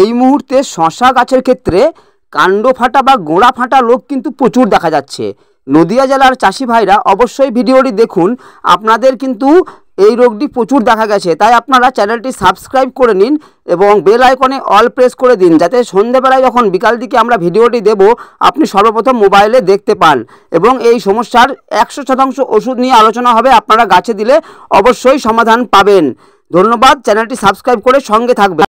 এই মুহূর্তে শশা গাছের ক্ষেত্রে কাণ্ড ফাটা বা গোড়া ফাটা লোক কিন্তু প্রচুর দেখা যাচ্ছে নদিয়া জেলার চাষি ভাইরা অবশ্যই ভিডিওটি দেখুন আপনাদের কিন্তু এই রোগটি প্রচুর দেখা গেছে তাই আপনারা চ্যানেলটি সাবস্ক্রাইব করে নিন এবং বেল আইকনে অল প্রেস করে দিন যাতে সন্ধেবেলায় যখন বিকাল দিকে আমরা ভিডিওটি দেব আপনি সর্বপ্রথম মোবাইলে দেখতে পান এবং এই সমস্যার একশো শতাংশ ওষুধ নিয়ে আলোচনা হবে আপনারা গাছে দিলে অবশ্যই সমাধান পাবেন ধন্যবাদ চ্যানেলটি সাবস্ক্রাইব করে সঙ্গে থাকবেন